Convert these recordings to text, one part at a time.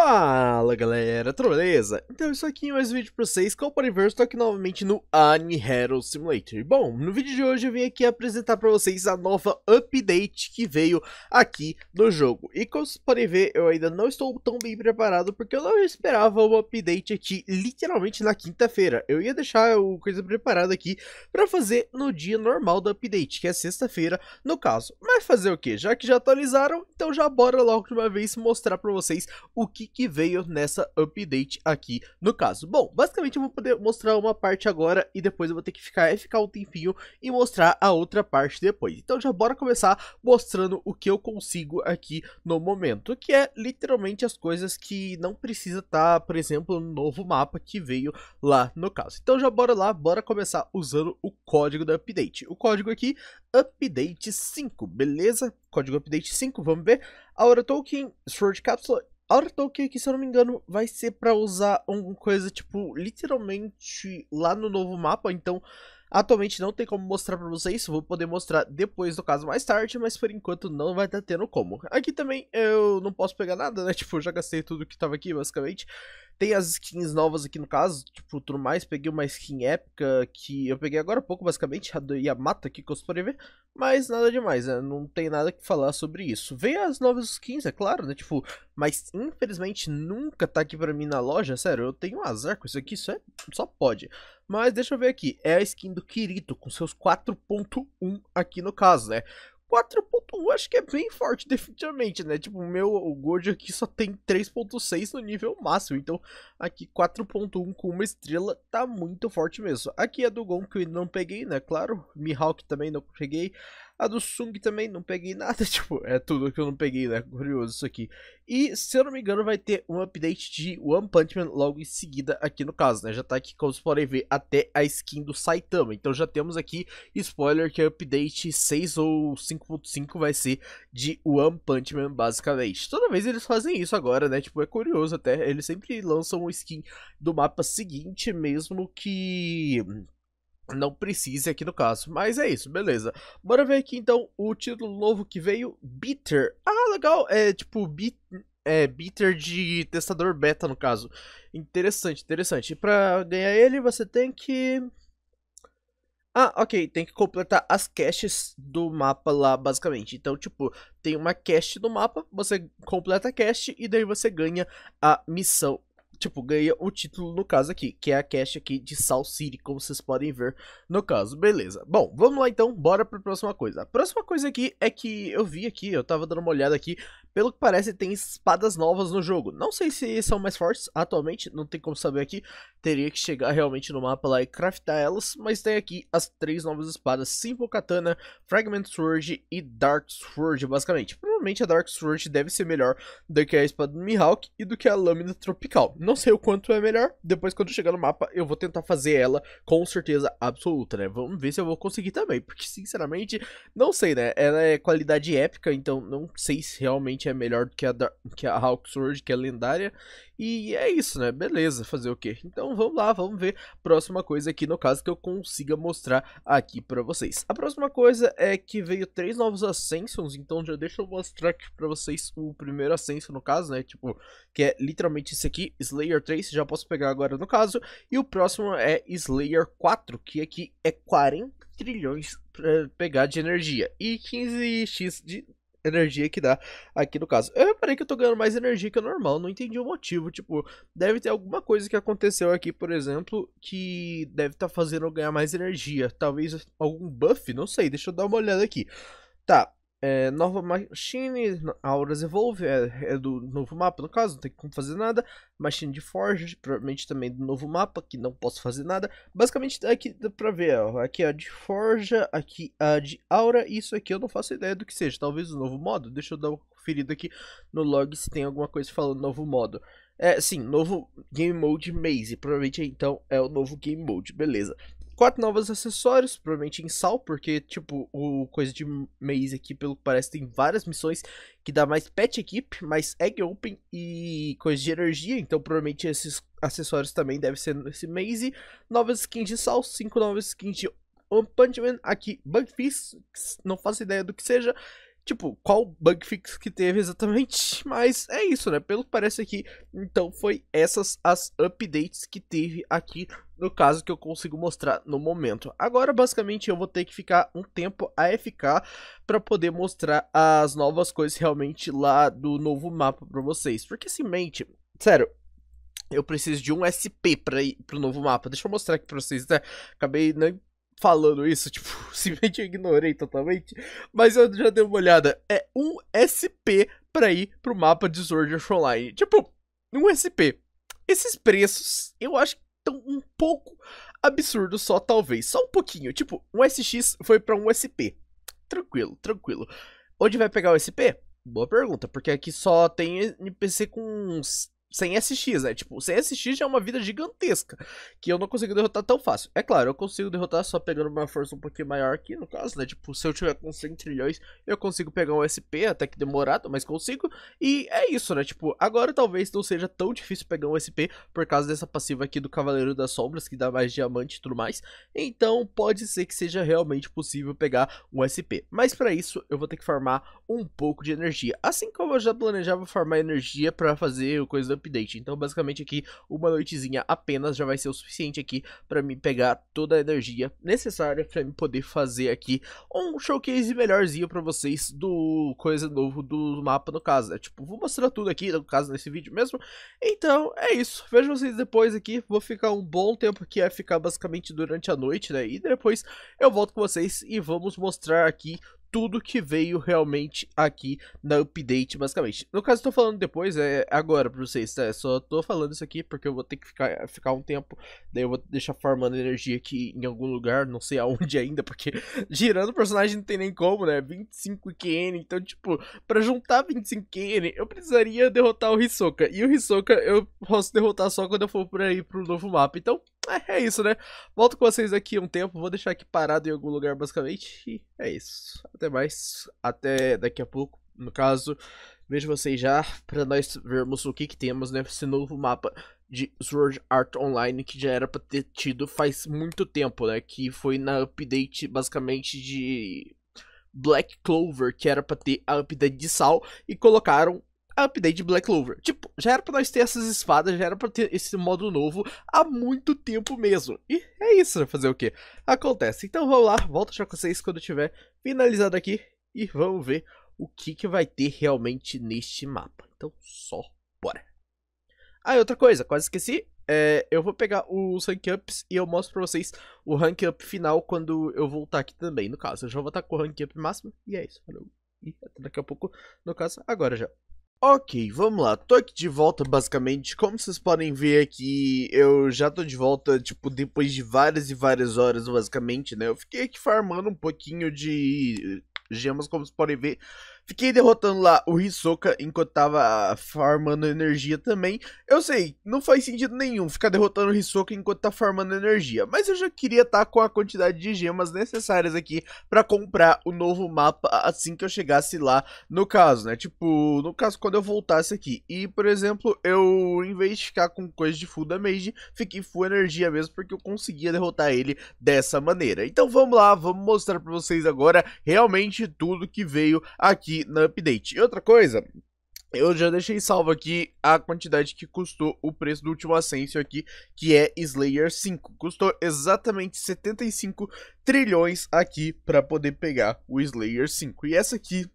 Boa! Fala galera, beleza. Então isso aqui é mais um vídeo pra vocês, como podem ver, estou aqui novamente no Anime Hero Simulator. Bom, no vídeo de hoje eu vim aqui apresentar pra vocês a nova update que veio aqui do jogo. E como vocês podem ver, eu ainda não estou tão bem preparado, porque eu não esperava uma update aqui literalmente na quinta-feira. Eu ia deixar o coisa preparada aqui pra fazer no dia normal da update, que é sexta-feira no caso. Mas fazer o que? Já que já atualizaram, então já bora logo de uma vez mostrar pra vocês o que que veio nessa update aqui no caso. Bom, basicamente eu vou poder mostrar uma parte agora e depois eu vou ter que ficar, é ficar um tempinho e mostrar a outra parte depois. Então já bora começar mostrando o que eu consigo aqui no momento, que é literalmente as coisas que não precisa estar, tá, por exemplo, no novo mapa que veio lá no caso. Então já bora lá, bora começar usando o código da update. O código aqui, update 5, beleza? Código update 5, vamos ver. Aura Token, Sword Capsule Hora Token aqui, se eu não me engano, vai ser pra usar alguma coisa, tipo, literalmente lá no novo mapa, então... Atualmente não tem como mostrar pra vocês, vou poder mostrar depois, no caso, mais tarde, mas por enquanto não vai estar tá tendo como. Aqui também eu não posso pegar nada, né, tipo, eu já gastei tudo que tava aqui, basicamente. Tem as skins novas aqui no caso, tipo, tudo mais. Peguei uma skin épica que eu peguei agora há pouco, basicamente, a do Yamato aqui que eu podem ver. Mas nada demais, né? Não tem nada que falar sobre isso. Vem as novas skins, é claro, né? Tipo, mas infelizmente nunca tá aqui pra mim na loja. Sério, eu tenho um azar com isso aqui, isso é... só pode. Mas deixa eu ver aqui. É a skin do Kirito com seus 4.1 aqui no caso, né? 4.1 acho que é bem forte, definitivamente, né? Tipo, o meu o Gold aqui só tem 3.6 no nível máximo, então aqui 4.1 com uma estrela tá muito forte mesmo. Aqui é do Gon que eu ainda não peguei, né? Claro, Mihawk também não peguei. A do Sung também não peguei nada, tipo, é tudo que eu não peguei, né? Curioso isso aqui. E, se eu não me engano, vai ter um update de One Punch Man logo em seguida aqui no caso, né? Já tá aqui, como vocês podem ver, até a skin do Saitama. Então já temos aqui, spoiler, que é update 6 ou 5.5 vai ser de One Punch Man, basicamente. Toda vez eles fazem isso agora, né? Tipo, é curioso até, eles sempre lançam o skin do mapa seguinte, mesmo que não precise aqui no caso. Mas é isso, beleza. Bora ver aqui então o título novo que veio, Bitter. Ah, legal, é tipo bit, é, Bitter de testador beta no caso. Interessante, interessante. E pra ganhar ele você tem que... Ah, ok, tem que completar as caches do mapa lá, basicamente. Então, tipo, tem uma cache do mapa, você completa a cache e daí você ganha a missão tipo, ganha o título no caso aqui, que é a cash aqui de South City, como vocês podem ver no caso, beleza. Bom, vamos lá então, bora pra próxima coisa. A próxima coisa aqui é que eu vi aqui, eu tava dando uma olhada aqui, pelo que parece tem espadas novas no jogo. Não sei se são mais fortes atualmente, não tem como saber aqui, teria que chegar realmente no mapa lá e craftar elas, mas tem aqui as três novas espadas, Simple Katana, Fragment Sword e Dark Sword, basicamente provavelmente a Dark Sword deve ser melhor do que a espada do Mihawk e do que a lâmina tropical. Não sei o quanto é melhor, depois quando chegar no mapa eu vou tentar fazer ela com certeza absoluta, né? Vamos ver se eu vou conseguir também, porque sinceramente, não sei, né? Ela é qualidade épica, então não sei se realmente é melhor do que a, Dark, que a Hawk Sword, que é lendária, e é isso, né? Beleza, fazer o quê? Então vamos lá, vamos ver próxima coisa aqui, no caso, que eu consiga mostrar aqui pra vocês. A próxima coisa é que veio três novos Ascensions, então já deixa eu mostrar aqui pra vocês o primeiro Ascension, no caso, né? Tipo, que é literalmente esse aqui, Slayer 3, já posso pegar agora no caso. E o próximo é Slayer 4, que aqui é 40 trilhões pra pegar de energia e 15x de energia que dá aqui no caso. Eu reparei que eu tô ganhando mais energia que o normal, não entendi o motivo. Tipo, deve ter alguma coisa que aconteceu aqui, por exemplo, que deve estar tá fazendo eu ganhar mais energia. Talvez algum buff, não sei, deixa eu dar uma olhada aqui. Tá, é, nova Machine, Auras Evolve, é, é, do novo mapa, no caso, não tem como fazer nada. Machine de Forge, provavelmente também do novo mapa, que não posso fazer nada. Basicamente, aqui é dá pra ver, ó, aqui é a de Forja, aqui é a de Aura, isso aqui eu não faço ideia do que seja, talvez o novo modo. Deixa eu dar uma conferida aqui no log se tem alguma coisa falando novo modo. É, sim, novo Game Mode Maze, provavelmente então é o novo Game Mode, beleza quatro novos acessórios, provavelmente em sal, porque, tipo, o coisa de mês aqui, pelo que parece, tem várias missões que dá mais pet equipe, mais egg open e coisa de energia, então provavelmente esses acessórios também devem ser nesse mês. Novas skins de sal, cinco novas skins de One Punch Man, aqui Bug Fist, não faço ideia do que seja, tipo, qual bug fix que teve exatamente, mas é isso, né? Pelo que parece aqui, então foi essas as updates que teve aqui no caso que eu consigo mostrar no momento. Agora, basicamente, eu vou ter que ficar um tempo AFK para poder mostrar as novas coisas realmente lá do novo mapa para vocês. Porque, assim, mente, sério, eu preciso de um SP para ir pro novo mapa. Deixa eu mostrar aqui para vocês, né? Acabei não falando isso, tipo, simplesmente eu ignorei totalmente. Mas eu já dei uma olhada. É um SP pra ir pro mapa de Sword Art Online. Tipo, um SP. Esses preços, eu acho que estão um pouco absurdos só, talvez. Só um pouquinho. Tipo, um SX foi pra um SP. Tranquilo, tranquilo. Onde vai pegar o SP? Boa pergunta, porque aqui só tem NPC com uns sem SX, né? Tipo, sem SX já é uma vida gigantesca, que eu não consigo derrotar tão fácil. É claro, eu consigo derrotar só pegando uma força um pouquinho maior aqui no caso, né? Tipo, se eu tiver com 100 trilhões, eu consigo pegar um SP, até que demorado, mas consigo. E é isso, né? Tipo, agora talvez não seja tão difícil pegar um SP, por causa dessa passiva aqui do Cavaleiro das Sombras, que dá mais diamante e tudo mais. Então, pode ser que seja realmente possível pegar um SP. Mas para isso, eu vou ter que farmar um pouco de energia. Assim como eu já planejava farmar energia para fazer coisa update. Então, basicamente aqui, uma noitezinha apenas já vai ser o suficiente aqui para me pegar toda a energia necessária para me poder fazer aqui um showcase melhorzinho para vocês do coisa novo do mapa, no caso. É, tipo, vou mostrar tudo aqui, no caso, nesse vídeo mesmo. Então, é isso. Vejo vocês depois aqui. Vou ficar um bom tempo aqui, vai ficar basicamente durante a noite, né? E depois eu volto com vocês e vamos mostrar aqui tudo que veio realmente aqui na update, basicamente. No caso, estou falando depois, é agora para vocês, tá? só estou falando isso aqui porque eu vou ter que ficar, ficar um tempo, daí eu vou deixar formando energia aqui em algum lugar, não sei aonde ainda, porque girando o personagem não tem nem como, né? 25 kn então, tipo, para juntar 25 kn eu precisaria derrotar o Hisoka, e o Hisoka eu posso derrotar só quando eu for por aí pro novo mapa, então é, é isso, né? Volto com vocês aqui um tempo, vou deixar aqui parado em algum lugar, basicamente. E é isso. Até mais. Até daqui a pouco, no caso. Vejo vocês já para nós vermos o que, que temos nesse né? novo mapa de Sword Art Online que já era para ter tido faz muito tempo, né? Que foi na update basicamente de Black Clover, que era para ter a update de sal e colocaram update de Black Clover. Tipo, já era pra nós ter essas espadas, já era pra ter esse modo novo há muito tempo mesmo. E é isso, fazer o que? Acontece. Então vamos lá, volto já com vocês quando tiver finalizado aqui e vamos ver o que, que vai ter realmente neste mapa. Então só bora. Ah, e outra coisa, quase esqueci. É, eu vou pegar os rank ups e eu mostro pra vocês o rank up final quando eu voltar aqui também, no caso. Eu já vou estar com o rank up máximo e é isso. Valeu. E até daqui a pouco, no caso, agora já. Ok, vamos lá, tô aqui de volta basicamente, como vocês podem ver aqui, eu já tô de volta, tipo, depois de várias e várias horas basicamente, né, eu fiquei aqui farmando um pouquinho de gemas, como vocês podem ver, Fiquei derrotando lá o Hisoka enquanto tava farmando energia também. Eu sei, não faz sentido nenhum ficar derrotando o Hisoka enquanto tá farmando energia. Mas eu já queria estar tá com a quantidade de gemas necessárias aqui para comprar o novo mapa assim que eu chegasse lá no caso, né? Tipo, no caso quando eu voltasse aqui. E, por exemplo, eu em vez de ficar com coisa de full damage, fiquei full energia mesmo porque eu conseguia derrotar ele dessa maneira. Então vamos lá, vamos mostrar pra vocês agora realmente tudo que veio aqui aqui no update. E outra coisa, eu já deixei salvo aqui a quantidade que custou o preço do último ascenso aqui, que é Slayer 5. Custou exatamente 75 trilhões aqui para poder pegar o Slayer 5. E essa aqui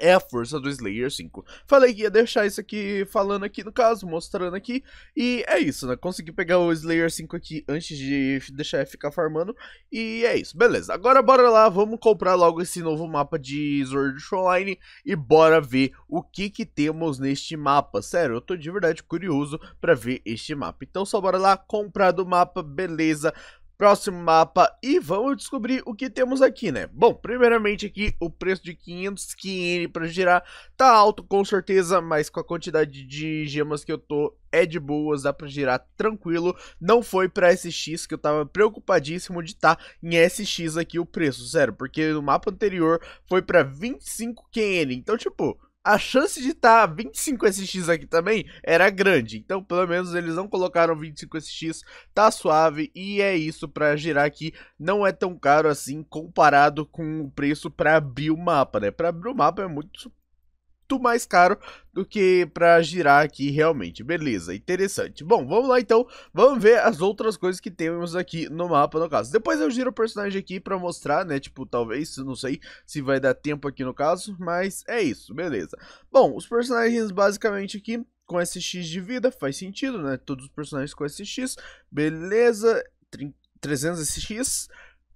é a força do Slayer 5. Falei que ia deixar isso aqui falando aqui no caso, mostrando aqui. E é isso, né? Consegui pegar o Slayer 5 aqui antes de deixar ficar farmando. E é isso, beleza. Agora bora lá, vamos comprar logo esse novo mapa de Sword Online e bora ver o que que temos neste mapa. Sério, eu tô de verdade curioso pra ver este mapa. Então só bora lá, comprar do mapa, beleza próximo mapa e vamos descobrir o que temos aqui, né? Bom, primeiramente aqui o preço de 500 kn para girar tá alto com certeza, mas com a quantidade de gemas que eu tô é de boas, dá pra girar tranquilo. Não foi pra SX, que eu tava preocupadíssimo de estar tá em SX aqui o preço, sério. Porque no mapa anterior foi pra 25 kn, então tipo a chance de estar tá 25SX aqui também era grande. Então, pelo menos eles não colocaram 25SX, tá suave e é isso para girar aqui. Não é tão caro assim comparado com o preço para abrir o mapa, né? Para abrir o mapa é muito muito mais caro do que para girar aqui realmente. Beleza, interessante. Bom, vamos lá então, vamos ver as outras coisas que temos aqui no mapa, no caso. Depois eu giro o personagem aqui para mostrar, né, tipo, talvez, não sei se vai dar tempo aqui no caso, mas é isso, beleza. Bom, os personagens basicamente aqui com SX de vida, faz sentido, né, todos os personagens com SX, beleza, 300 SX...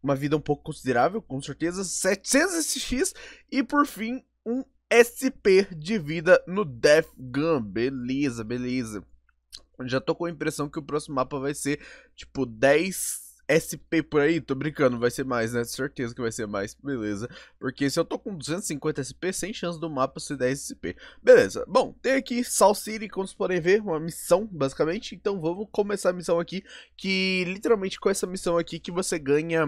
Uma vida um pouco considerável, com certeza. 700 SX. E por fim, um SP de vida no Death Gun. Beleza, beleza. Já tô com a impressão que o próximo mapa vai ser tipo 10 SP por aí, tô brincando, vai ser mais, né? Certeza que vai ser mais, beleza. Porque se eu tô com 250 SP, sem chance do mapa ser 10 SP. Beleza, bom, tem aqui Sal City, como vocês podem ver, uma missão, basicamente. Então vamos começar a missão aqui, que literalmente com essa missão aqui que você ganha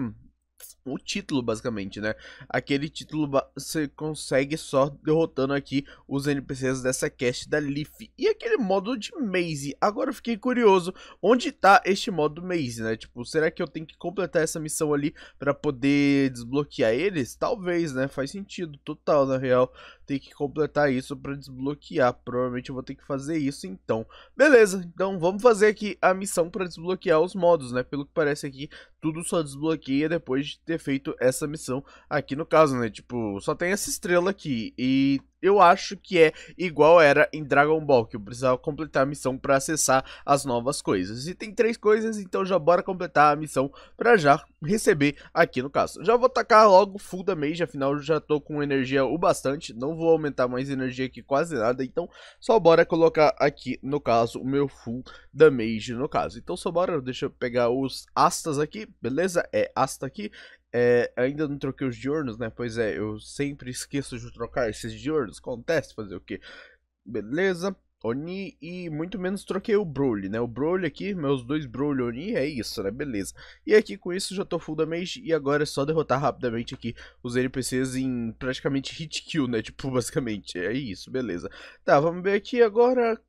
o título, basicamente, né? Aquele título você consegue só derrotando aqui os NPCs dessa cast da Leaf. E aquele modo de Maze? Agora eu fiquei curioso, onde tá este modo Maze, né? Tipo, será que eu tenho que completar essa missão ali para poder desbloquear eles? Talvez, né? Faz sentido, total, na real ter que completar isso para desbloquear. Provavelmente eu vou ter que fazer isso então. Beleza, então vamos fazer aqui a missão para desbloquear os modos, né? Pelo que parece aqui, tudo só desbloqueia depois de ter feito essa missão aqui no caso, né? Tipo, só tem essa estrela aqui e eu acho que é igual era em Dragon Ball, que eu precisava completar a missão para acessar as novas coisas. E tem três coisas, então já bora completar a missão para já receber aqui no caso. Já vou tacar logo full damage, afinal já tô com energia o bastante, não vou aumentar mais energia aqui quase nada, então só bora colocar aqui no caso o meu full damage no caso. Então só bora, deixa eu pegar os astas aqui, beleza? É asta aqui é, ainda não troquei os diurnos, né? Pois é, eu sempre esqueço de trocar esses diurnos. Acontece fazer o quê? Beleza. Oni e muito menos troquei o Broly, né? O Broly aqui, meus dois Broly Oni, é isso, né? Beleza. E aqui com isso já tô full damage e agora é só derrotar rapidamente aqui os NPCs em praticamente hit kill, né? Tipo, basicamente, é isso, beleza. Tá, vamos ver aqui agora...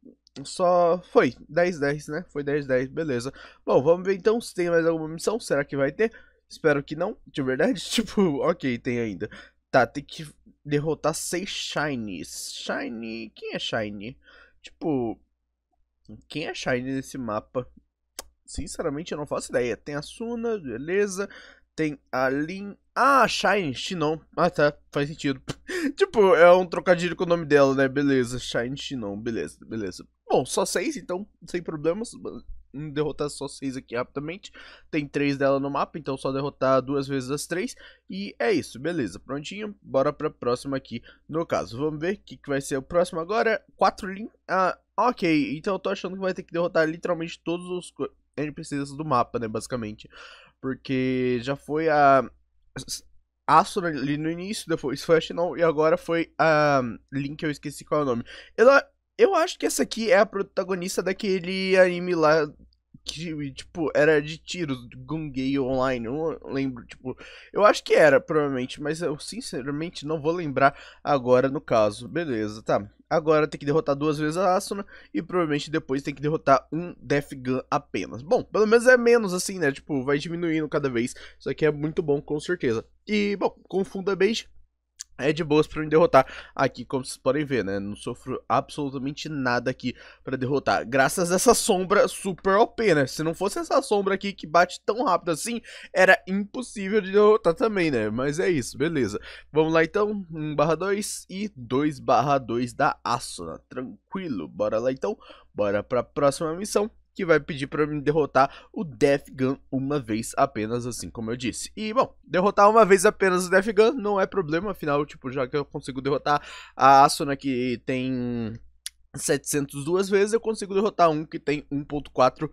Só foi 10-10, né? Foi 10-10, beleza. Bom, vamos ver então se tem mais alguma missão. Será que vai ter? Espero que não, de verdade. Tipo, ok, tem ainda. Tá, tem que derrotar seis Shinies. Shiny. Quem é Shiny? Tipo. Quem é Shiny nesse mapa? Sinceramente, eu não faço ideia. Tem a Suna, beleza. Tem a Lin. Ah, Shine, Shinon. Ah, tá, faz sentido. tipo, é um trocadilho com o nome dela, né? Beleza, Shine, Shinon, beleza, beleza. Bom, só seis, então, sem problemas derrotar só seis aqui rapidamente. Tem três dela no mapa, então só derrotar duas vezes as três. E é isso, beleza, prontinho. Bora pra próxima aqui, no caso. Vamos ver o que, que vai ser o próximo agora. Quatro lin Ah, ok, então eu tô achando que vai ter que derrotar literalmente todos os NPCs do mapa, né, basicamente. Porque já foi a... Astro ali no início, depois foi a Shinon e agora foi a Link, eu esqueci qual é o nome. Ela, eu acho que essa aqui é a protagonista daquele anime lá que, tipo, era de tiros, Gungay Online, eu não lembro, tipo, eu acho que era, provavelmente, mas eu sinceramente não vou lembrar agora no caso, beleza, tá. Agora tem que derrotar duas vezes a Asuna e provavelmente depois tem que derrotar um Death Gun apenas. Bom, pelo menos é menos assim, né, tipo, vai diminuindo cada vez, isso aqui é muito bom com certeza. E, bom, confunda Beige, é de boas para me derrotar aqui, como vocês podem ver, né? Não sofro absolutamente nada aqui para derrotar, graças a essa sombra super OP, né? Se não fosse essa sombra aqui que bate tão rápido assim, era impossível de derrotar também, né? Mas é isso, beleza. Vamos lá então, 1 barra 2 e 2 barra 2 da Asuna, tranquilo. Bora lá então, bora para a próxima missão que vai pedir para me derrotar o Death Gun uma vez apenas, assim como eu disse. E, bom, derrotar uma vez apenas o Death Gun não é problema, afinal, tipo, já que eu consigo derrotar a Asuna que tem 700 duas vezes, eu consigo derrotar um que tem 1.4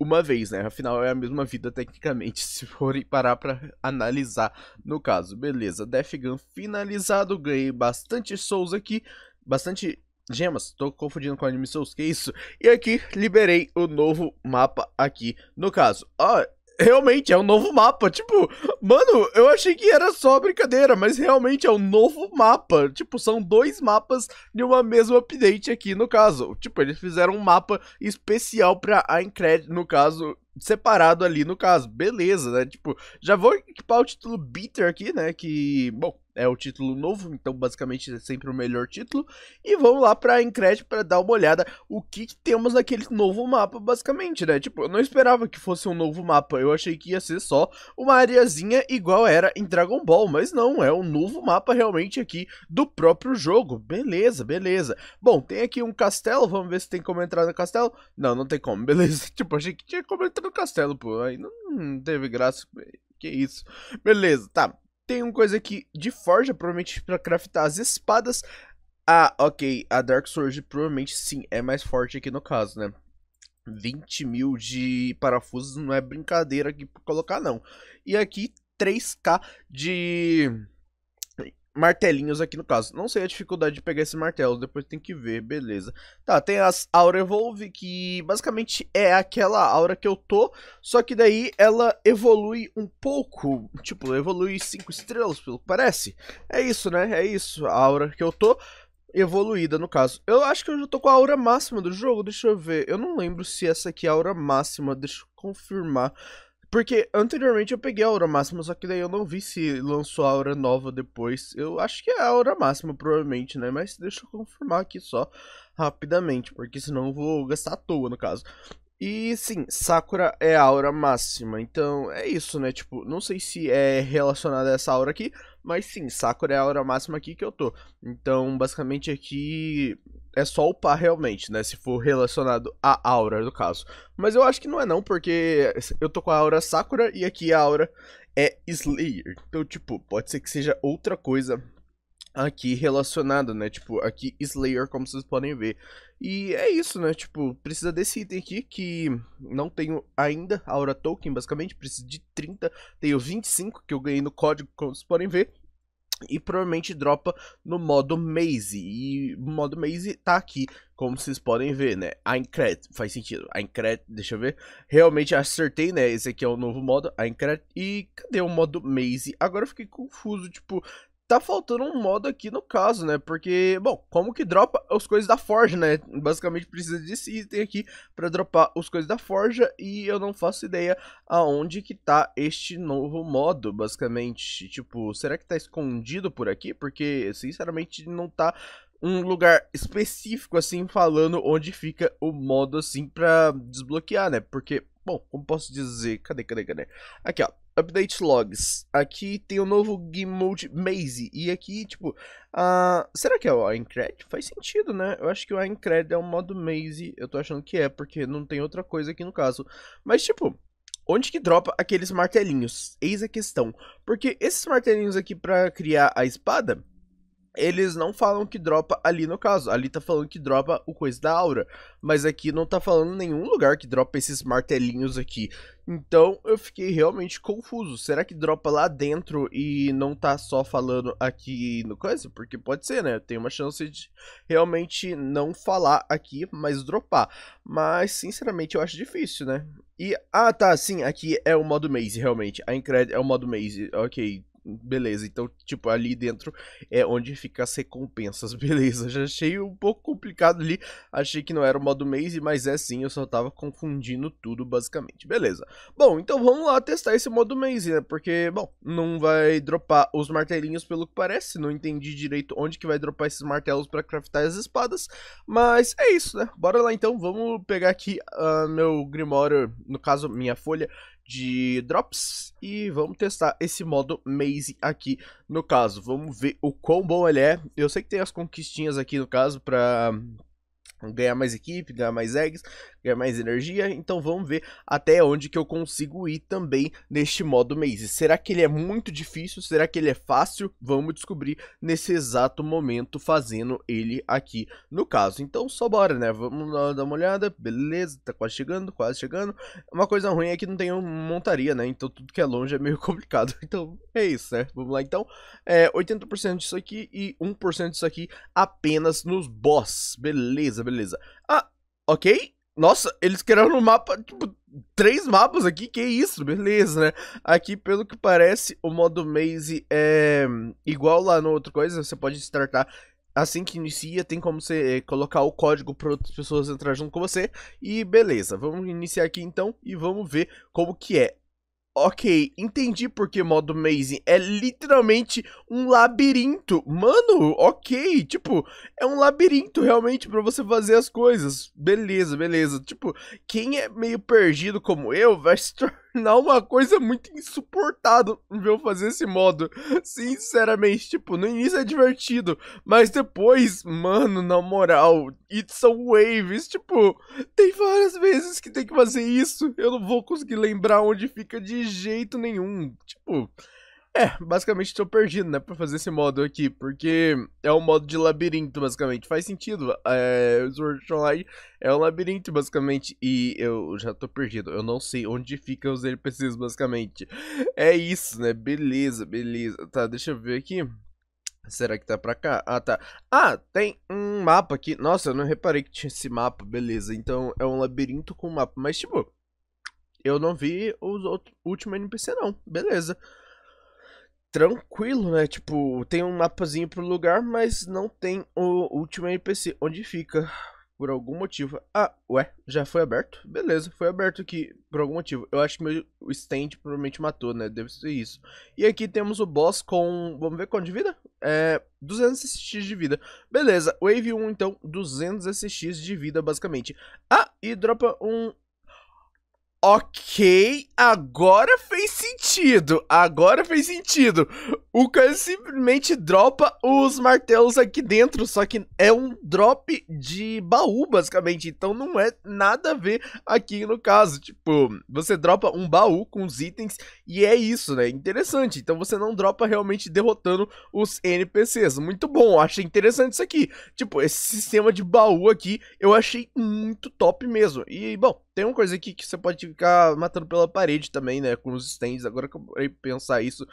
uma vez, né? Afinal, é a mesma vida tecnicamente, se forem parar pra analisar no caso. Beleza, Death Gun finalizado, ganhei bastante souls aqui, bastante gemas. Tô confundindo com Anime Souls, que isso? E aqui liberei o novo mapa aqui, no caso. Ah, realmente é um novo mapa. Tipo, mano, eu achei que era só brincadeira, mas realmente é um novo mapa. Tipo, são dois mapas de uma mesma update aqui, no caso. Tipo, eles fizeram um mapa especial pra Aincred, no caso, separado ali no caso. Beleza, né? Tipo, já vou equipar o título Bitter aqui, né? Que, bom, é o título novo, então basicamente é sempre o melhor título. E vamos lá pra Encred para dar uma olhada o que, que, temos naquele novo mapa, basicamente, né? Tipo, eu não esperava que fosse um novo mapa, eu achei que ia ser só uma areazinha igual era em Dragon Ball, mas não, é um novo mapa realmente aqui do próprio jogo. Beleza, beleza. Bom, tem aqui um castelo, vamos ver se tem como entrar no castelo. Não, não tem como, beleza. Tipo, achei que tinha como entrar no castelo, pô, aí não, não teve graça, que isso. Beleza, tá tem uma coisa aqui de forja, provavelmente para craftar as espadas. Ah, ok, a Dark Sword provavelmente sim, é mais forte aqui no caso, né? 20 mil de parafusos não é brincadeira aqui pra colocar não. E aqui 3k de martelinhos aqui no caso. Não sei a dificuldade de pegar esse martelo depois tem que ver, beleza. Tá, tem as Aura Evolve, que basicamente é aquela aura que eu tô, só que daí ela evolui um pouco, tipo, evolui 5 estrelas, pelo que parece. É isso, né? É isso, a aura que eu tô evoluída, no caso. Eu acho que eu já tô com a aura máxima do jogo, deixa eu ver. Eu não lembro se essa aqui é a aura máxima, deixa eu confirmar. Porque anteriormente eu peguei a aura máxima, só que daí eu não vi se lançou a aura nova depois. Eu acho que é a aura máxima, provavelmente, né? Mas deixa eu confirmar aqui só rapidamente, porque senão eu vou gastar à toa no caso. E sim, Sakura é a aura máxima. Então é isso, né? Tipo, não sei se é relacionada a essa aura aqui, mas sim, Sakura é a aura máxima aqui que eu tô. Então, basicamente aqui é só upar realmente, né? Se for relacionado à aura, no caso. Mas eu acho que não é não, porque eu tô com a aura Sakura e aqui a aura é Slayer. Então, tipo, pode ser que seja outra coisa aqui relacionada, né? Tipo, aqui Slayer, como vocês podem ver. E é isso, né? Tipo, precisa desse item aqui que não tenho ainda, Aura Token, basicamente. Preciso de 30, tenho 25 que eu ganhei no código, como vocês podem ver. E provavelmente dropa no modo Maze. E o modo Maze tá aqui, como vocês podem ver, né? A Incred, faz sentido. A Incred, deixa eu ver. Realmente acertei, né? Esse aqui é o novo modo, a Incred. E cadê o modo Maze? Agora eu fiquei confuso, tipo, tá faltando um modo aqui no caso, né? Porque, bom, como que dropa as coisas da Forja, né? Basicamente precisa desse item aqui para dropar os coisas da Forja e eu não faço ideia aonde que tá este novo modo, basicamente. Tipo, será que tá escondido por aqui? Porque, sinceramente, não tá um lugar específico, assim, falando onde fica o modo, assim, pra desbloquear, né? Porque, bom, como posso dizer... Cadê, cadê, cadê? Aqui, ó. Update Logs. Aqui tem o novo Game Mode Maze. E aqui, tipo, a... será que é o Aincred? Faz sentido, né? Eu acho que o Aincred é um modo Maze. Eu tô achando que é, porque não tem outra coisa aqui no caso. Mas, tipo, onde que dropa aqueles martelinhos? Eis a questão. Porque esses martelinhos aqui pra criar a espada, eles não falam que dropa ali no caso. Ali tá falando que dropa o coisa da aura. Mas aqui não tá falando nenhum lugar que dropa esses martelinhos aqui. Então eu fiquei realmente confuso. Será que dropa lá dentro e não tá só falando aqui no coisa? Porque pode ser, né? Tem uma chance de realmente não falar aqui, mas dropar. Mas sinceramente eu acho difícil, né? E ah, tá, sim, aqui é o modo maze realmente. A Incred é o modo maze. OK, Beleza, então, tipo, ali dentro é onde fica as recompensas, beleza. Já achei um pouco complicado ali, achei que não era o modo Maze, mas é sim, eu só tava confundindo tudo, basicamente, beleza. Bom, então vamos lá testar esse modo Maze, né, porque, bom, não vai dropar os martelinhos pelo que parece, não entendi direito onde que vai dropar esses martelos pra craftar as espadas, mas é isso, né. Bora lá então, vamos pegar aqui uh, meu Grimório, no caso, minha folha de drops e vamos testar esse modo Maze aqui no caso. Vamos ver o quão bom ele é. Eu sei que tem as conquistinhas aqui no caso pra ganhar mais equipe, ganhar mais eggs ganhar mais energia, então vamos ver até onde que eu consigo ir também neste modo Maze. Será que ele é muito difícil? Será que ele é fácil? Vamos descobrir nesse exato momento fazendo ele aqui no caso. Então só bora, né? Vamos dar uma olhada, beleza, tá quase chegando, quase chegando. Uma coisa ruim é que não tem montaria, né? Então tudo que é longe é meio complicado. Então é isso, né? Vamos lá então. É 80% disso aqui e 1% disso aqui apenas nos boss. Beleza, beleza. Ah, ok. Nossa, eles criaram um mapa, tipo, três mapas aqui, que isso, beleza, né? Aqui, pelo que parece, o modo Maze é igual lá no outro coisa, você pode startar assim que inicia, tem como você eh, colocar o código para outras pessoas entrar junto com você, e beleza, vamos iniciar aqui então e vamos ver como que é. Ok, entendi porque modo Amazing é literalmente um labirinto. Mano, ok, tipo, é um labirinto realmente para você fazer as coisas. Beleza, beleza. Tipo, quem é meio perdido como eu vai se tornar tornar uma coisa muito insuportável eu fazer esse modo. Sinceramente, tipo, no início é divertido, mas depois, mano, na moral, it's a waves, tipo, tem várias vezes que tem que fazer isso. Eu não vou conseguir lembrar onde fica de jeito nenhum. Tipo, é, basicamente tô perdido, né, pra fazer esse modo aqui, porque é um modo de labirinto, basicamente. Faz sentido, é, Sword Online é um labirinto, basicamente, e eu já tô perdido. Eu não sei onde ficam os NPCs, basicamente. É isso, né, beleza, beleza. Tá, deixa eu ver aqui. Será que tá pra cá? Ah, tá. Ah, tem um mapa aqui. Nossa, eu não reparei que tinha esse mapa, beleza. Então, é um labirinto com mapa, mas, tipo... Eu não vi os outros, últimos NPC, não. Beleza tranquilo, né? Tipo, tem um mapazinho pro lugar, mas não tem o último NPC onde fica. Por algum motivo. Ah, ué, já foi aberto? Beleza, foi aberto aqui por algum motivo. Eu acho que meu stand provavelmente matou, né? Deve ser isso. E aqui temos o boss com. Vamos ver quanto de vida? É. 200 SX de vida. Beleza, Wave 1 então, 200 SX de vida basicamente. Ah, e dropa um Ok, agora fez sentido. Agora fez sentido. O cara simplesmente dropa os martelos aqui dentro. Só que é um drop de baú, basicamente. Então não é nada a ver aqui no caso. Tipo, você dropa um baú com os itens e é isso, né? Interessante. Então você não dropa realmente derrotando os NPCs. Muito bom, achei interessante isso aqui. Tipo, esse sistema de baú aqui eu achei muito top mesmo. E, bom, tem uma coisa aqui que você pode ficar matando pela parede também, né? Com os stands. Agora que eu parei pensar isso.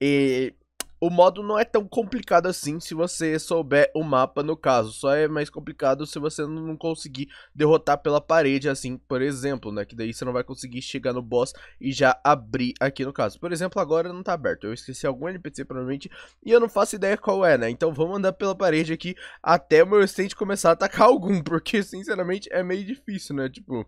E o modo não é tão complicado assim se você souber o mapa, no caso. Só é mais complicado se você não conseguir derrotar pela parede, assim, por exemplo, né? Que daí você não vai conseguir chegar no boss e já abrir aqui, no caso. Por exemplo, agora não tá aberto. Eu esqueci algum NPC, provavelmente, e eu não faço ideia qual é, né? Então vamos andar pela parede aqui até o meu stand começar a atacar algum, porque, sinceramente, é meio difícil, né? Tipo...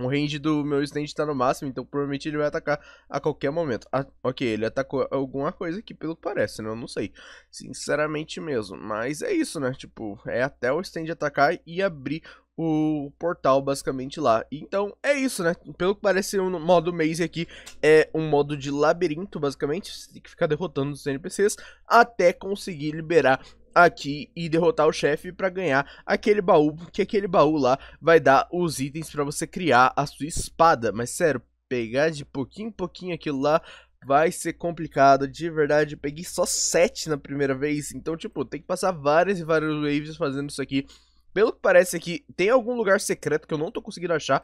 O range do meu stand tá no máximo, então provavelmente ele vai atacar a qualquer momento. Ah, ok, ele atacou alguma coisa aqui, pelo que parece, né? Eu não sei. Sinceramente mesmo. Mas é isso, né? Tipo, é até o stand atacar e abrir o portal basicamente lá. Então é isso, né? Pelo que parece, o um modo Maze aqui é um modo de labirinto, basicamente. Você tem que ficar derrotando os NPCs até conseguir liberar aqui e derrotar o chefe para ganhar aquele baú, porque aquele baú lá vai dar os itens para você criar a sua espada. Mas sério, pegar de pouquinho em pouquinho aquilo lá vai ser complicado, de verdade. Eu peguei só 7 na primeira vez, então, tipo, tem que passar várias e várias waves fazendo isso aqui. Pelo que parece aqui, tem algum lugar secreto que eu não tô conseguindo achar.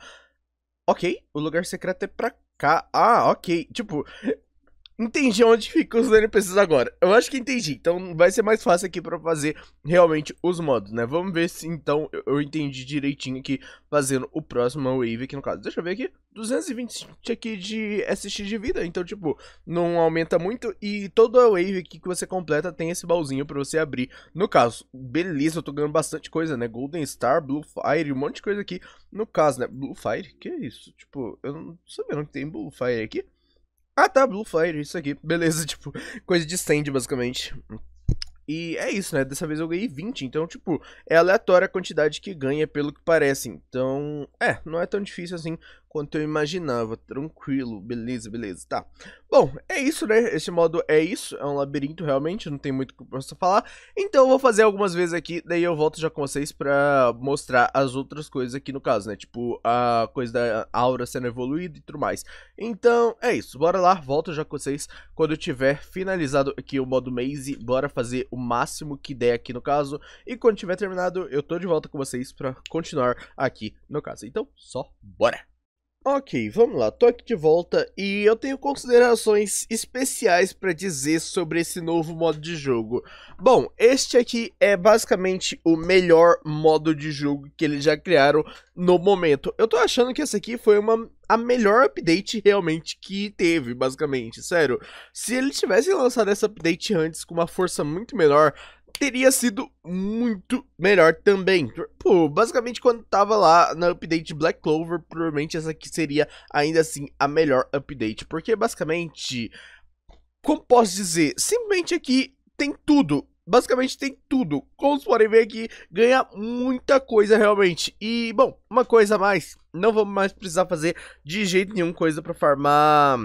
Ok, o lugar secreto é pra cá. Ah, ok. Tipo, Entendi onde ficam os NPCs agora. Eu acho que entendi. Então vai ser mais fácil aqui para fazer realmente os modos, né? Vamos ver se então eu entendi direitinho aqui fazendo o próximo wave aqui no caso. Deixa eu ver aqui. 220 aqui de SX de vida. Então, tipo, não aumenta muito. E toda wave aqui que você completa tem esse baúzinho para você abrir. No caso, beleza, eu tô ganhando bastante coisa, né? Golden Star, Blue Fire, um monte de coisa aqui. No caso, né? Blue Fire? Que é isso? Tipo, eu não sabia não que tem Blue Fire aqui. Ah tá, Blue Fire, isso aqui. Beleza, tipo, coisa de stand, basicamente. E é isso, né? Dessa vez eu ganhei 20, então, tipo, é aleatória a quantidade que ganha, pelo que parece. Então, é, não é tão difícil assim quanto eu imaginava. Tranquilo, beleza, beleza, tá. Bom, é isso, né? Esse modo é isso, é um labirinto realmente, não tem muito que eu possa falar. Então eu vou fazer algumas vezes aqui, daí eu volto já com vocês pra mostrar as outras coisas aqui no caso, né? Tipo, a coisa da aura sendo evoluída e tudo mais. Então, é isso, bora lá, volto já com vocês quando eu tiver finalizado aqui o modo Maze. Bora fazer o máximo que der aqui no caso. E quando tiver terminado, eu tô de volta com vocês pra continuar aqui no caso. Então, só bora! Ok, vamos lá, tô aqui de volta e eu tenho considerações especiais para dizer sobre esse novo modo de jogo. Bom, este aqui é basicamente o melhor modo de jogo que eles já criaram no momento. Eu tô achando que essa aqui foi uma a melhor update realmente que teve, basicamente, sério. Se eles tivessem lançado essa update antes com uma força muito menor, teria sido muito melhor também. Pô, basicamente quando tava lá na update Black Clover, provavelmente essa aqui seria ainda assim a melhor update, porque basicamente, como posso dizer, simplesmente aqui tem tudo. Basicamente tem tudo. Como vocês podem ver aqui, ganha muita coisa realmente. E, bom, uma coisa a mais. Não vamos mais precisar fazer de jeito nenhum coisa pra farmar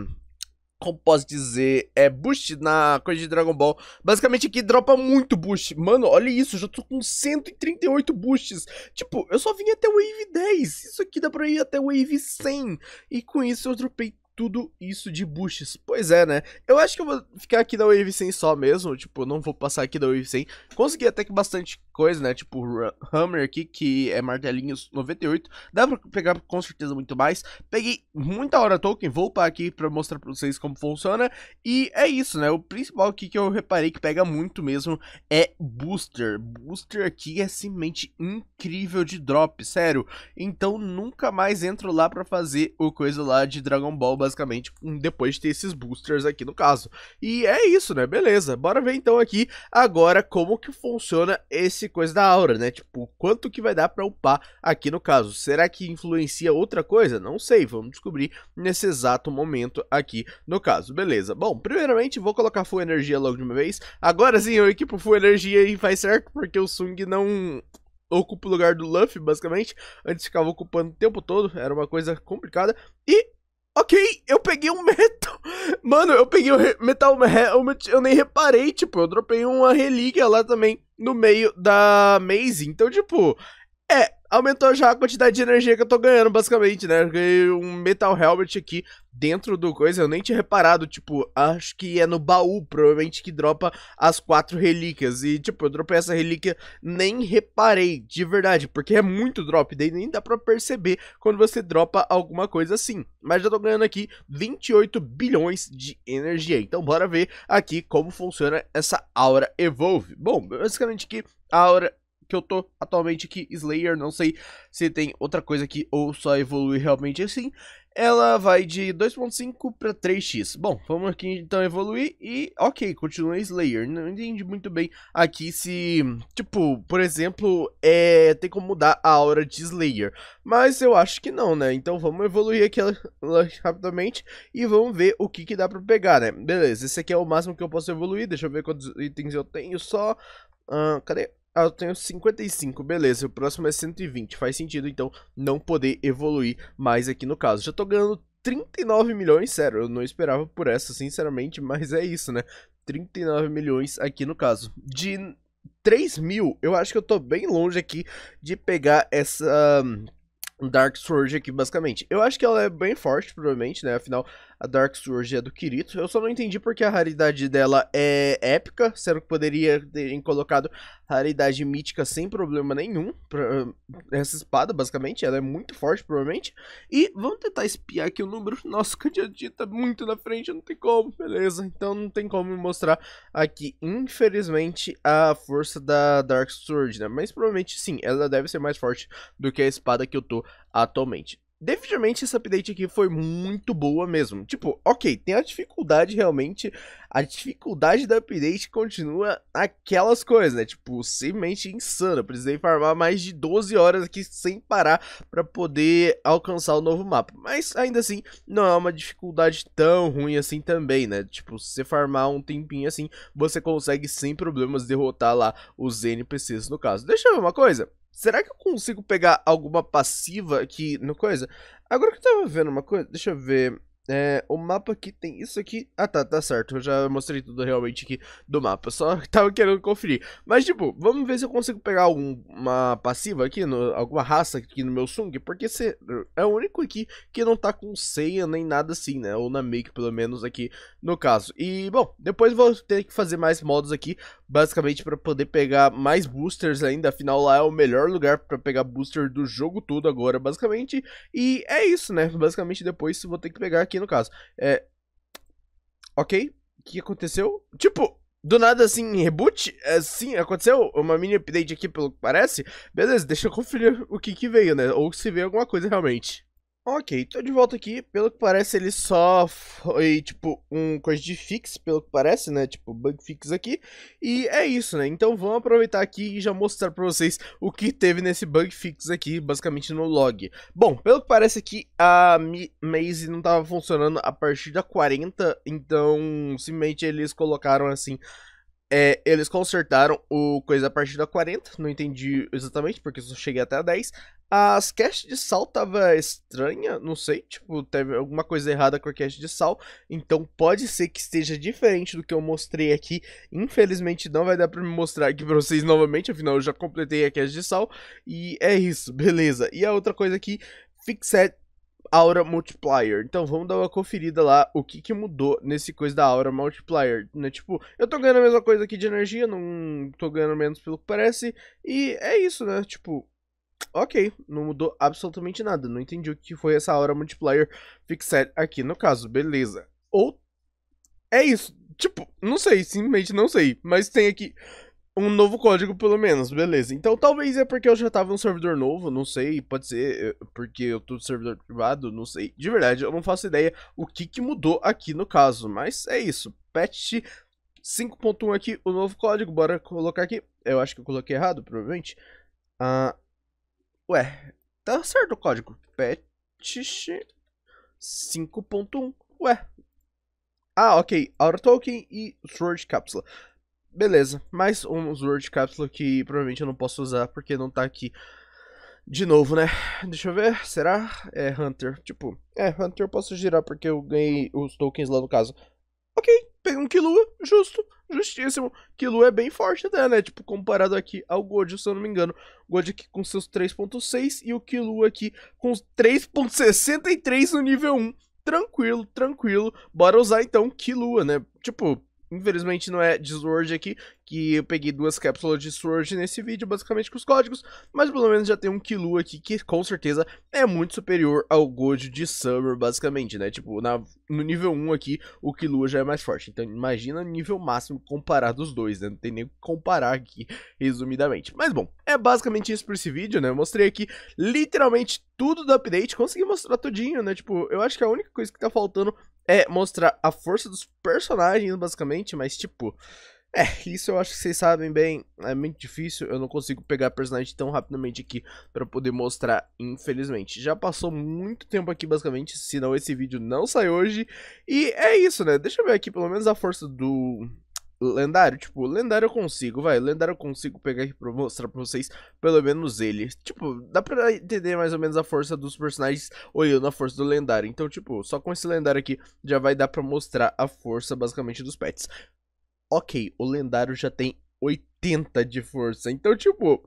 como posso dizer, é boost na coisa de Dragon Ball. Basicamente aqui dropa muito boost. Mano, olha isso, já tô com 138 boosts. Tipo, eu só vim até Wave 10. Isso aqui dá pra ir até Wave 100. E com isso eu dropei tudo isso de boosts. Pois é, né? Eu acho que eu vou ficar aqui da Wave 100 só mesmo. Tipo, não vou passar aqui da Wave 100. Consegui até que bastante coisa, né? Tipo Hammer aqui, que é martelinhos 98. Dá pra pegar com certeza muito mais. Peguei muita hora token, vou upar aqui pra mostrar pra vocês como funciona. E é isso, né? O principal aqui que eu reparei que pega muito mesmo é Booster. Booster aqui é simplesmente incrível de drop, sério. Então nunca mais entro lá pra fazer o coisa lá de Dragon Ball, basicamente, depois de ter esses boosters aqui no caso. E é isso, né? Beleza, bora ver então aqui agora como que funciona esse esse coisa da aura, né? Tipo, quanto que vai dar para upar aqui no caso? Será que influencia outra coisa? Não sei, vamos descobrir nesse exato momento aqui no caso, beleza. Bom, primeiramente vou colocar full energia logo de uma vez. Agora sim, eu equipo full energia e faz certo porque o Sung não ocupa o lugar do Luffy, basicamente. Antes ficava ocupando o tempo todo, era uma coisa complicada. E Ok, eu peguei um metal. Mano, eu peguei um metal eu nem reparei, tipo, eu dropei uma relíquia lá também no meio da Maze. Então, tipo, é aumentou já a quantidade de energia que eu tô ganhando, basicamente, né? Eu ganhei um Metal Helmet aqui dentro do coisa, eu nem tinha reparado, tipo, acho que é no baú, provavelmente, que dropa as quatro relíquias. E, tipo, eu dropei essa relíquia, nem reparei, de verdade, porque é muito drop, daí nem dá pra perceber quando você dropa alguma coisa assim. Mas já tô ganhando aqui 28 bilhões de energia, então bora ver aqui como funciona essa Aura Evolve. Bom, basicamente aqui a Aura que eu tô atualmente, que Slayer, não sei se tem outra coisa aqui ou só evolui realmente assim, ela vai de 2.5 para 3x. Bom, vamos aqui então evoluir e ok, continua Slayer. Não entendi muito bem aqui se, tipo, por exemplo, é, tem como mudar a aura de Slayer. Mas eu acho que não, né? Então vamos evoluir aqui rapidamente e vamos ver o que, que dá para pegar, né? Beleza, esse aqui é o máximo que eu posso evoluir. Deixa eu ver quantos itens eu tenho só. Uh, cadê? Ah, eu tenho 55, beleza. O próximo é 120. Faz sentido, então, não poder evoluir mais aqui no caso. Já tô ganhando 39 milhões, sério, eu não esperava por essa, sinceramente, mas é isso, né? 39 milhões aqui no caso. De 3 mil, eu acho que eu tô bem longe aqui de pegar essa... Hum, Dark Sword aqui, basicamente. Eu acho que ela é bem forte, provavelmente, né? Afinal, a Dark Surge é do Kirito. Eu só não entendi porque a raridade dela é épica. Será que poderia terem colocado raridade mítica sem problema nenhum pra essa espada, basicamente. Ela é muito forte, provavelmente. E vamos tentar espiar aqui o número. Nossa, o candidato. tá muito na frente, não tem como, beleza. Então não tem como mostrar aqui, infelizmente, a força da Dark Sword, né? Mas provavelmente sim, ela deve ser mais forte do que a espada que eu tô atualmente definitivamente esse update aqui foi muito boa mesmo. Tipo, ok, tem a dificuldade realmente, a dificuldade da update continua aquelas coisas, né? Tipo, simplesmente insana. Eu precisei farmar mais de 12 horas aqui sem parar para poder alcançar o novo mapa. Mas ainda assim, não é uma dificuldade tão ruim assim também, né? Tipo, se você farmar um tempinho assim, você consegue sem problemas derrotar lá os NPCs no caso. Deixa eu ver uma coisa. Será que eu consigo pegar alguma passiva aqui no coisa? Agora que eu tava vendo uma coisa, deixa eu ver. É, o mapa aqui tem isso aqui. Ah, tá, tá certo. Eu já mostrei tudo realmente aqui do mapa. só tava querendo conferir. Mas, tipo, vamos ver se eu consigo pegar alguma passiva aqui, no, alguma raça aqui no meu Sung. Porque esse é o único aqui que não tá com ceia nem nada assim, né? Ou na make, pelo menos, aqui no caso. E, bom, depois vou ter que fazer mais modos aqui basicamente para poder pegar mais boosters ainda, afinal lá é o melhor lugar para pegar booster do jogo todo agora, basicamente. E é isso, né? Basicamente depois vou ter que pegar aqui no caso. É... OK? O que aconteceu? Tipo, do nada, assim, reboot? assim sim, aconteceu uma mini update aqui, pelo que parece. Beleza, deixa eu conferir o que que veio, né? Ou se veio alguma coisa realmente. Ok, tô de volta aqui. Pelo que parece, ele só foi, tipo, um coisa de fix, pelo que parece, né? Tipo, bug fix aqui. E é isso, né? Então vamos aproveitar aqui e já mostrar pra vocês o que teve nesse bug fix aqui, basicamente no log. Bom, pelo que parece aqui, a Mi Maze não tava funcionando a partir da 40, então simplesmente eles colocaram assim é, eles consertaram o coisa a partir da 40, não entendi exatamente, porque só cheguei até a 10. As caches de sal tava estranha, não sei, tipo, teve alguma coisa errada com a cache de sal, então pode ser que esteja diferente do que eu mostrei aqui. Infelizmente não vai dar pra me mostrar aqui pra vocês novamente, afinal eu já completei a cache de sal, e é isso, beleza. E a outra coisa aqui, Fixed Aura Multiplier. Então vamos dar uma conferida lá o que, que mudou nesse coisa da Aura Multiplier, né? Tipo, eu tô ganhando a mesma coisa aqui de energia, não tô ganhando menos pelo que parece, e é isso, né? Tipo, ok, não mudou absolutamente nada, não entendi o que foi essa Aura Multiplier Fixed aqui no caso, beleza. Ou, é isso, tipo, não sei, simplesmente não sei, mas tem aqui um novo código, pelo menos, beleza. Então talvez é porque eu já tava num servidor novo, não sei, pode ser eh, porque eu tô no servidor privado, não sei. De verdade, eu não faço ideia o que, que mudou aqui no caso, mas é isso. Patch 5.1 aqui, o novo código, bora colocar aqui. Eu acho que eu coloquei errado, provavelmente. Ah, ué, tá certo o código. Patch 5.1, ué. Ah, ok, Auto Token e Storage capsule Beleza, mais um Word Capsule que provavelmente eu não posso usar porque não tá aqui. De novo, né? Deixa eu ver, será? É Hunter, tipo, é, Hunter eu posso girar porque eu ganhei os tokens lá no caso. Ok, peguei um Killua, justo, justíssimo. Killua é bem forte até, né? Tipo, comparado aqui ao God, se eu não me engano. God aqui com seus 3.6 e o Killua aqui com 3.63 no nível 1. Tranquilo, tranquilo. Bora usar então Killua, né? Tipo, Infelizmente não é de Sword aqui, que eu peguei duas cápsulas de Sword nesse vídeo, basicamente com os códigos, mas pelo menos já tem um Kilo aqui, que com certeza é muito superior ao Gojo de Summer, basicamente, né? Tipo, na, no nível 1 aqui, o Kilo já é mais forte, então imagina nível máximo comparado os dois, né? Não tem nem o que comparar aqui, resumidamente. Mas bom, é basicamente isso por esse vídeo, né? Eu mostrei aqui literalmente tudo do update, consegui mostrar tudinho, né? Tipo, eu acho que a única coisa que tá faltando é mostrar a força dos personagens, basicamente, mas tipo. É, isso eu acho que vocês sabem bem, é muito difícil, eu não consigo pegar personagem tão rapidamente aqui para poder mostrar, infelizmente. Já passou muito tempo aqui basicamente, senão esse vídeo não sai hoje. E é isso, né? Deixa eu ver aqui pelo menos a força do lendário, tipo, lendário eu consigo, vai, lendário eu consigo pegar aqui pra mostrar pra vocês, pelo menos ele. Tipo, dá pra entender mais ou menos a força dos personagens olhando a força do lendário. Então, tipo, só com esse lendário aqui já vai dar pra mostrar a força basicamente dos pets. Ok, o lendário já tem 80 de força, então, tipo,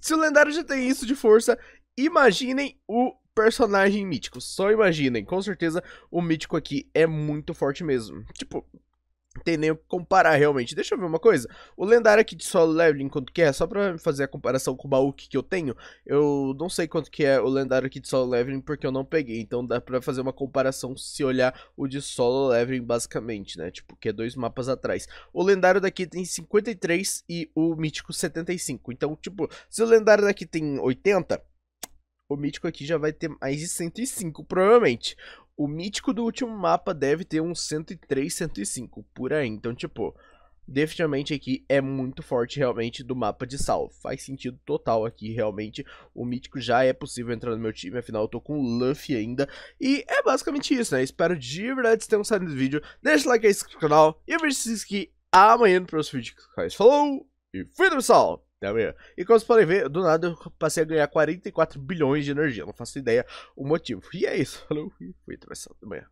se o lendário já tem isso de força, imaginem o personagem mítico. Só imaginem, com certeza o mítico aqui é muito forte mesmo. Tipo, tem nem o que comparar realmente. Deixa eu ver uma coisa. O lendário aqui de solo leveling, quanto que é? Só pra fazer a comparação com o baú que eu tenho. Eu não sei quanto que é o lendário aqui de solo leveling porque eu não peguei. Então dá pra fazer uma comparação se olhar o de solo leveling basicamente, né? Tipo, que é dois mapas atrás. O lendário daqui tem 53 e o mítico 75. Então, tipo, se o lendário daqui tem 80... O mítico aqui já vai ter mais de 105, provavelmente. O mítico do último mapa deve ter uns 103, 105, por aí. Então, tipo, definitivamente aqui é muito forte realmente do mapa de sal. Faz sentido total aqui, realmente. O mítico já é possível entrar no meu time, afinal eu tô com o Luffy ainda. E é basicamente isso, né? Espero de verdade ter um saído do vídeo. Deixa o like aí, inscreva no canal. E eu vejo vocês aqui amanhã no próximo vídeo. Falou e fui, pessoal! Tá vendo? E como vocês podem ver, do nada eu passei a ganhar 44 bilhões de energia. Não faço ideia o motivo. E é isso. Falou. Fui atravessado da amanhã.